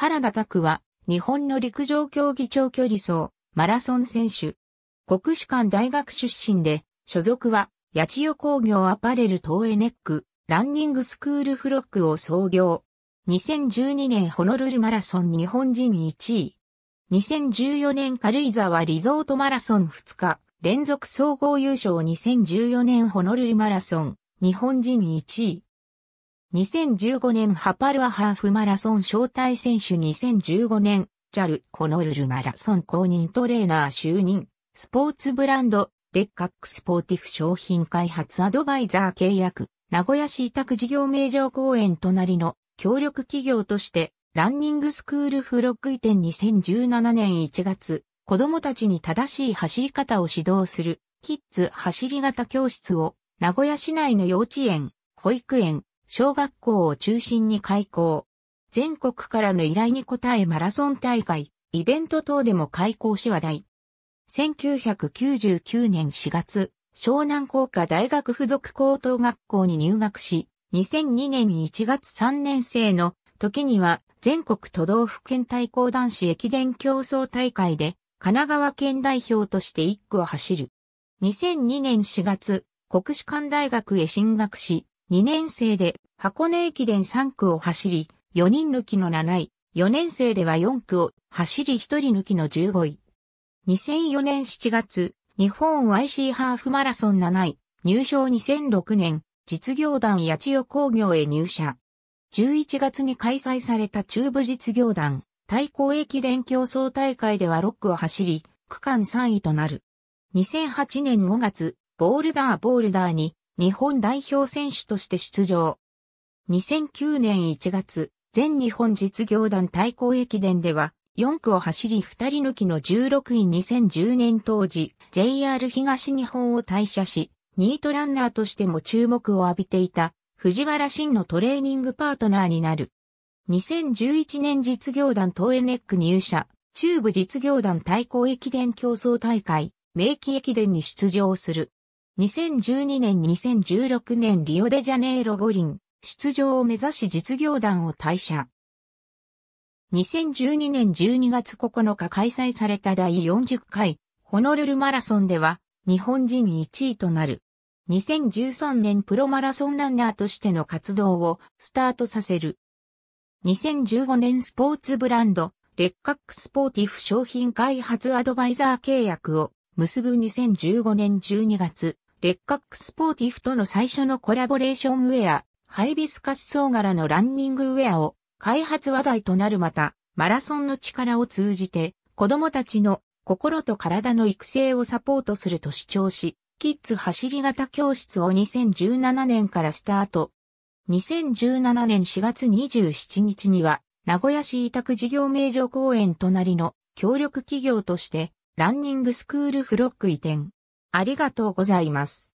原田拓は、日本の陸上競技長距離走、マラソン選手。国士舘大学出身で、所属は、八千代工業アパレル東映ネック、ランニングスクールフロックを創業。2012年ホノルルマラソン日本人1位。2014年軽井沢リゾートマラソン2日、連続総合優勝2014年ホノルルマラソン、日本人1位。2015年ハパルアハーフマラソン招待選手2015年ジャル・ホノルルマラソン公認トレーナー就任スポーツブランドデッカックスポーティフ商品開発アドバイザー契約名古屋市委託事業名城公園隣の協力企業としてランニングスクールフロック移転2017年1月子供たちに正しい走り方を指導するキッズ走り型教室を名古屋市内の幼稚園、保育園、小学校を中心に開校。全国からの依頼に応えマラソン大会、イベント等でも開校し話題。1999年4月、湘南工科大学附属高等学校に入学し、2002年1月3年生の時には全国都道府県対抗男子駅伝競争大会で神奈川県代表として1区を走る。2002年4月、国士館大学へ進学し、2年生で箱根駅伝3区を走り、4人抜きの7位、4年生では4区を走り1人抜きの15位。2004年7月、日本 IC ハーフマラソン7位、入賞2006年、実業団八千代工業へ入社。11月に開催された中部実業団、対抗駅伝競争大会では6区を走り、区間3位となる。2008年5月、ボールダーボールダーに日本代表選手として出場。2009年1月、全日本実業団対抗駅伝では、4区を走り2人抜きの16位2010年当時、JR 東日本を退社し、ニートランナーとしても注目を浴びていた、藤原慎のトレーニングパートナーになる。2011年実業団東エネック入社、中部実業団対抗駅伝競争大会、名機駅伝に出場する。2012年2016年リオデジャネイロ五輪出場を目指し実業団を退社。2012年12月9日開催された第40回ホノルルマラソンでは日本人1位となる。2013年プロマラソンランナーとしての活動をスタートさせる。2015年スポーツブランド、レッカックスポーティフ商品開発アドバイザー契約を結ぶ2015年12月、レッカックスポーティフとの最初のコラボレーションウェア、ハイビスカス草柄のランニングウェアを開発話題となるまた、マラソンの力を通じて子供たちの心と体の育成をサポートすると主張し、キッズ走り型教室を2017年からスタート。2017年4月27日には、名古屋市委託事業名所公園隣の協力企業として、ランニングスクールフロック移転。ありがとうございます。